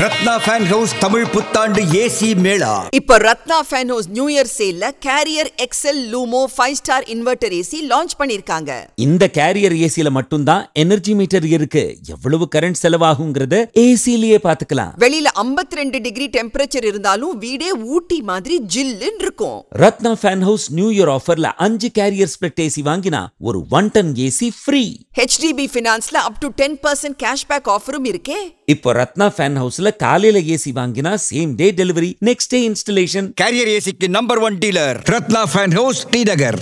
Ratna fan house Tamil புத்தாண்டு AC mela இப்ப Ratna fan house new year சேல்ல Carrier Excel Lumo five star inverter AC launch பண்ணிருக்காங்க இந்த கேரியர் ஏசில மட்டும்தான் எனர்ஜி மீட்டர் இருக்கு எவ்வளவு கரண்ட் செலவாகுங்கிறத ஏசிலேயே பாத்துக்கலாம் வெளியில ஐம்பத்தி ரெண்டு டிகிரி டெம்பரேச்சர் இருந்தாலும் வீடே ஊட்டி மாதிரி ஜில்லுன்னு இருக்கும் Ratna fan house new year ஆஃபர்ல அஞ்சு கேரியர் ஸ்பிளிட் ஏசி வாங்கினா ஒரு one ton AC free HDB பினான்ஸ்ல up to ten percent cashback ஆஃபரும் இருக்கே இப்போ ரத்னா ஃபேன் ஹவுஸ்ல பட்ஜெட்ல காலையில ஏசி வாங்கினா same day delivery next day installation Carrier ஏசிக்கு number one dealer Ratna fan house T நகர்